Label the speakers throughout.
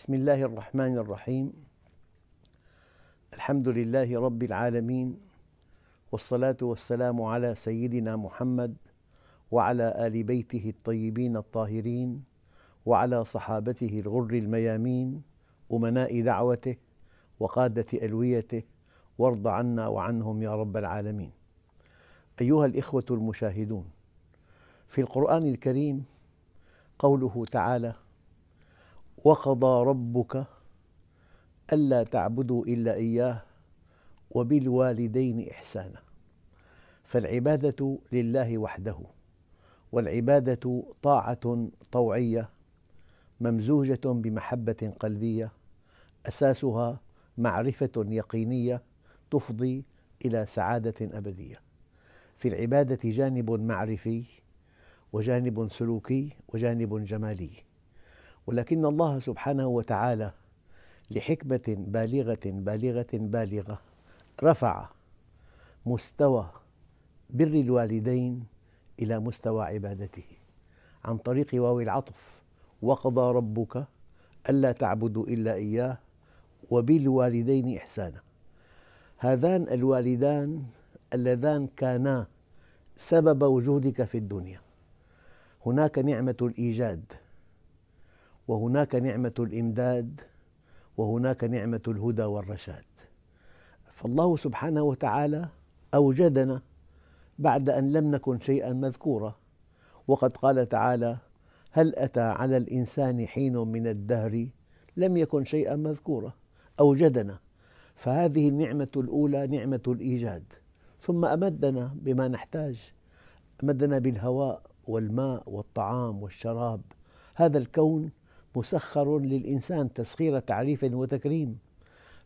Speaker 1: بسم الله الرحمن الرحيم الحمد لله رب العالمين والصلاة والسلام على سيدنا محمد وعلى آل بيته الطيبين الطاهرين وعلى صحابته الغر الميامين أمناء دعوته وقادة ألويته وارض عنا وعنهم يا رب العالمين أيها الإخوة المشاهدون في القرآن الكريم قوله تعالى وقضى ربك ألا تعبدوا إلا إياه وبالوالدين إحسانا فالعبادة لله وحده والعبادة طاعة طوعية ممزوجة بمحبة قلبية أساسها معرفة يقينية تفضي إلى سعادة أبدية في العبادة جانب معرفي وجانب سلوكي وجانب جمالي ولكن الله سبحانه وتعالى لحكمة بالغة بالغة بالغة رفع مستوى بر الوالدين إلى مستوى عبادته عن طريق واو العطف وقضى ربك ألا تعبدوا إلا إياه وبالوالدين إحسانا هذان الوالدان اللذان كانا سبب وجودك في الدنيا هناك نعمة الإيجاد وهناك نعمة الإمداد وهناك نعمة الهدى والرشاد فالله سبحانه وتعالى أوجدنا بعد أن لم نكن شيئا مذكورا وقد قال تعالى هل أتى على الإنسان حين من الدهر لم يكن شيئا مذكورا أوجدنا فهذه النعمة الأولى نعمة الإيجاد ثم أمدنا بما نحتاج أمدنا بالهواء والماء والطعام والشراب هذا الكون مسخر للإنسان تسخير تعريف وتكريم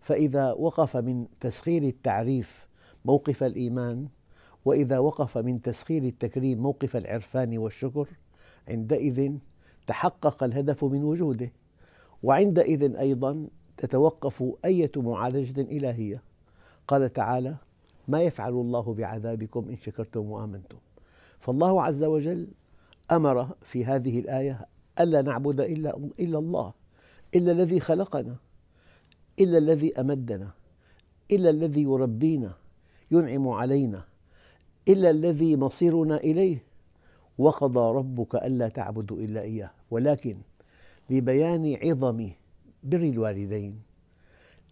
Speaker 1: فإذا وقف من تسخير التعريف موقف الإيمان وإذا وقف من تسخير التكريم موقف العرفان والشكر عندئذ تحقق الهدف من وجوده وعندئذ أيضا تتوقف أية معالجة إلهية قال تعالى ما يفعل الله بعذابكم إن شكرتم وآمنتم فالله عز وجل أمر في هذه الآية ألا نعبد إلا إلا الله إلا الذي خلقنا إلا الذي أمدنا إلا الذي يربينا ينعم علينا إلا الذي مصيرنا إليه وقضى ربك ألا تعبدوا إلا إياه ولكن لبيان عظم بر الوالدين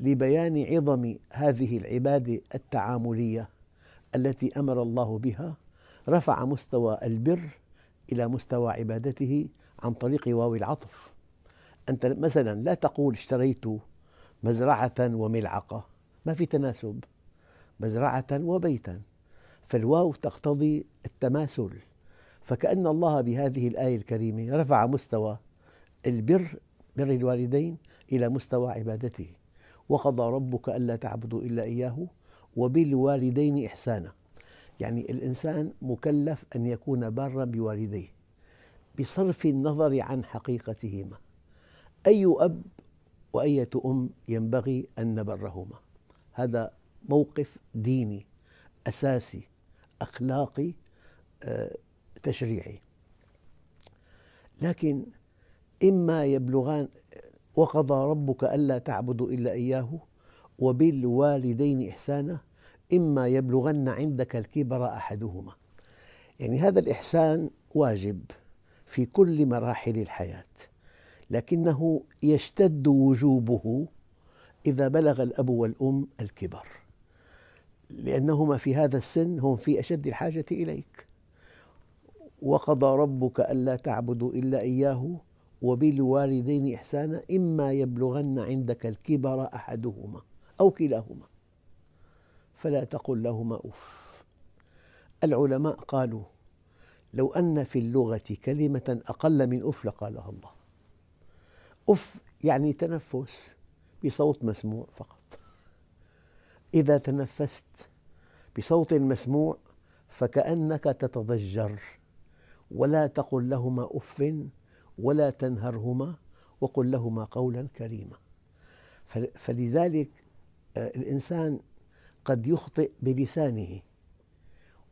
Speaker 1: لبيان عظم هذه العبادة التعاملية التي أمر الله بها رفع مستوى البر إلى مستوى عبادته عن طريق واو العطف أنت مثلا لا تقول اشتريت مزرعة وملعقة ما في تناسب مزرعة وبيتا فالواو تقتضي التماثل فكأن الله بهذه الآية الكريمة رفع مستوى البر بر الوالدين إلى مستوى عبادته وقضى ربك ألا تعبدوا إلا إياه وبالوالدين إحسانا يعني الإنسان مكلف أن يكون بارا بوالديه بصرف النظر عن حقيقتهما أي أب وأية أم ينبغي أن نبرهما هذا موقف ديني أساسي أخلاقي آه، تشريعي لكن إما يبلغان وقضى ربك ألا تعبدوا إلا إياه وبالوالدين إحسانا إما يبلغن عندك الكبر أحدهما يعني هذا الإحسان واجب في كل مراحل الحياة لكنه يشتد وجوبه إذا بلغ الأب والأم الكبر لأنهما في هذا السن هم في أشد الحاجة إليك وقضى ربك ألا تعبدوا إلا إياه وبالوالدين إحسانا إما يبلغن عندك الكبر أحدهما أو كلاهما فلا تقل لهما أف العلماء قالوا لو أن في اللغة كلمة أقل من أف لقالها الله أف يعني تنفس بصوت مسموع فقط إذا تنفست بصوت مسموع فكأنك تتضجر ولا تقل لهما أف ولا تنهرهما وقل لهما قولا كريما فلذلك آه، الإنسان قد يخطئ بلسانه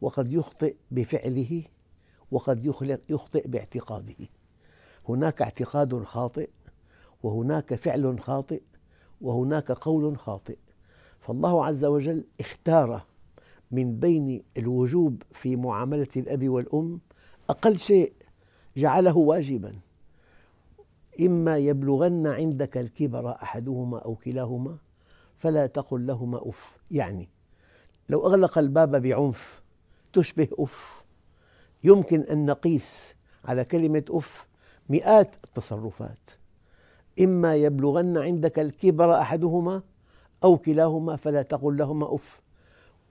Speaker 1: وقد يخطئ بفعله وقد يخلق يخطئ باعتقاده هناك اعتقاد خاطئ وهناك فعل خاطئ وهناك قول خاطئ فالله عز وجل اختار من بين الوجوب في معاملة الأب والأم أقل شيء جعله واجبا إما يبلغن عندك الكبر أحدهما أو كلاهما فلا تقل لهما أف يعني لو أغلق الباب بعنف تشبه أف يمكن أن نقيس على كلمة أف مئات التصرفات إما يبلغن عندك الكبر أحدهما أو كلاهما فلا تقل لهما أف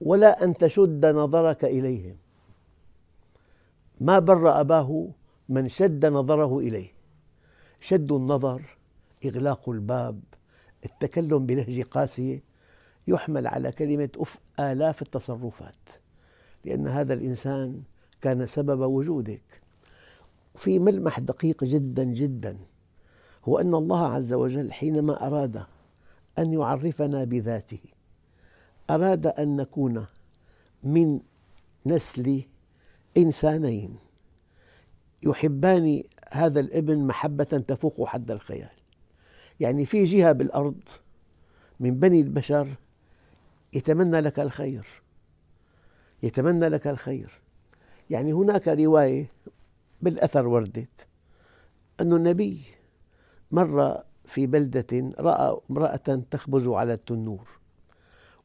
Speaker 1: ولا أن تشد نظرك إليهم ما بر أباه من شد نظره إليه شد النظر إغلاق الباب التكلم بلهجة قاسية يحمل على كلمة أف آلاف التصرفات لأن هذا الإنسان كان سبب وجودك في ملمح دقيق جدا جدا هو أن الله عز وجل حينما أراد أن يعرفنا بذاته أراد أن نكون من نسل إنسانين يحبان هذا الابن محبة تفوق حد الخيال يعني في جهة بالأرض من بني البشر يتمنى لك الخير يتمنى لك الخير يعني هناك رواية بالأثر وردت أن النبي مر في بلدة رأى امرأة تخبز على التنور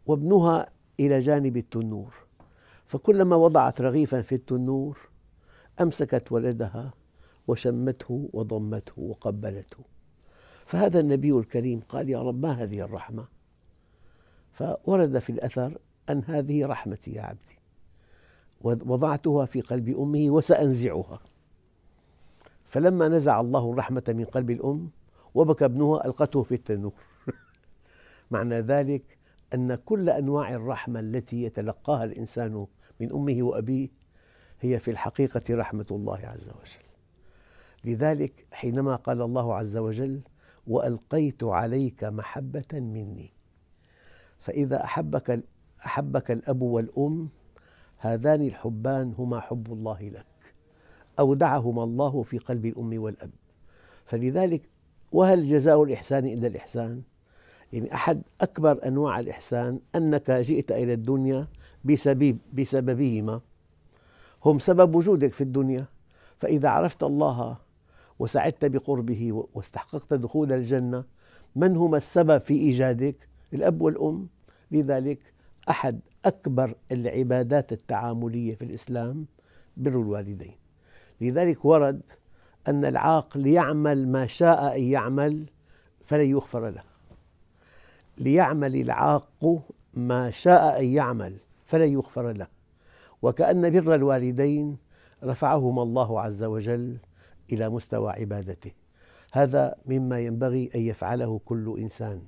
Speaker 1: وابنها إلى جانب التنور فكلما وضعت رغيفا في التنور أمسكت ولدها وشمته وضمته وقبلته فهذا النبي الكريم قال يا رب ما هذه الرحمة فورد في الأثر أن هذه رحمتي يا عبدي وضعتها في قلب أمه وسأنزعها فلما نزع الله الرحمة من قلب الأم وبكى ابنها ألقته في التنور معنى ذلك أن كل أنواع الرحمة التي يتلقاها الإنسان من أمه وأبيه هي في الحقيقة رحمة الله عز وجل لذلك حينما قال الله عز وجل وألقيت عليك محبة مني فإذا أحبك أحبك الأب والأم هذان الحبان هما حب الله لك أودعهما الله في قلب الأم والأب فلذلك وهل جزاء الإحسان إلا الإحسان؟ يعني أحد أكبر أنواع الإحسان أنك جئت إلى الدنيا بسبب بسببهما هم سبب وجودك في الدنيا فإذا عرفت الله وسعدت بقربه واستحققت دخول الجنة من هما السبب في إيجادك؟ الأب والأم لذلك أحد أكبر العبادات التعاملية في الإسلام بر الوالدين لذلك ورد أن العاق ليعمل ما شاء أن يعمل فلن يغفر له ليعمل العاق ما شاء أن يعمل فلن يغفر له وكأن بر الوالدين رفعهما الله عز وجل إلى مستوى عبادته هذا مما ينبغي أن يفعله كل إنسان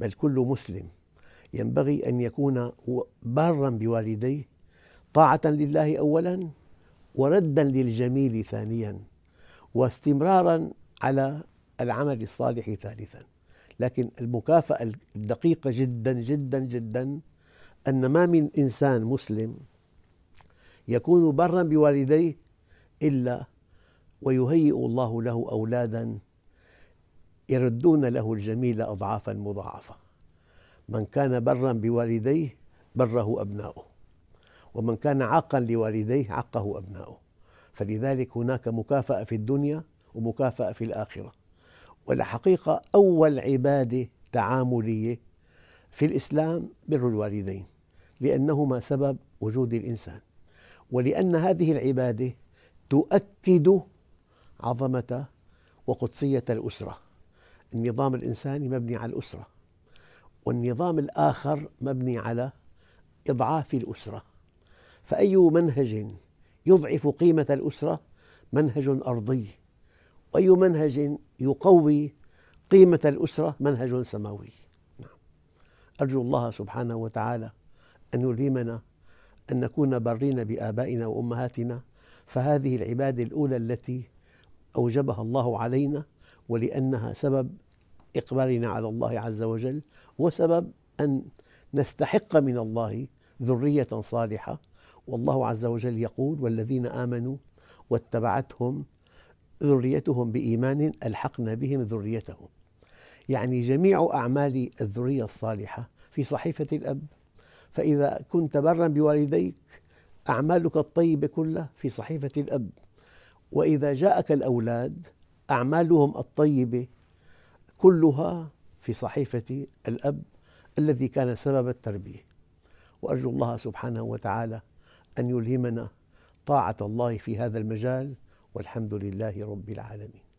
Speaker 1: بل كل مسلم ينبغي أن يكون بارا بوالديه طاعة لله أولا وردا للجميل ثانيا واستمرارا على العمل الصالح ثالثا لكن المكافأة الدقيقة جدا جدا جدا أن ما من إنسان مسلم يكون برا بوالديه إلا ويهيئ الله له أولادا يردون له الجميل أضعافا مضاعفة من كان برا بوالديه بره أبناؤه ومن كان عاقا لوالديه عقه أبناؤه فلذلك هناك مكافأة في الدنيا ومكافأة في الآخرة والحقيقة أول عبادة تعاملية في الإسلام بر الوالدين لأنهما سبب وجود الإنسان ولأن هذه العبادة تؤكد عظمة وقدسية الأسرة النظام الإنساني مبني على الأسرة والنظام الآخر مبني على إضعاف الأسرة فأي منهج يضعف قيمة الأسرة منهج أرضي وأي منهج يقوي قيمة الأسرة منهج سماوي نعم. أرجو الله سبحانه وتعالى أن يلهمنا أن نكون برين بآبائنا وأمهاتنا فهذه العبادة الأولى التي أوجبها الله علينا ولأنها سبب إقبالنا على الله عز وجل وسبب أن نستحق من الله ذرية صالحة والله عز وجل يقول والذين آمنوا واتبعتهم ذريتهم بإيمان ألحقنا بهم ذريتهم يعني جميع أعمال الذرية الصالحة في صحيفة الأب فإذا كنت برا بوالديك أعمالك الطيبة كلها في صحيفة الأب وإذا جاءك الأولاد أعمالهم الطيبة كلها في صحيفة الأب الذي كان سبب التربية وأرجو الله سبحانه وتعالى أن يلهمنا طاعة الله في هذا المجال والحمد لله رب العالمين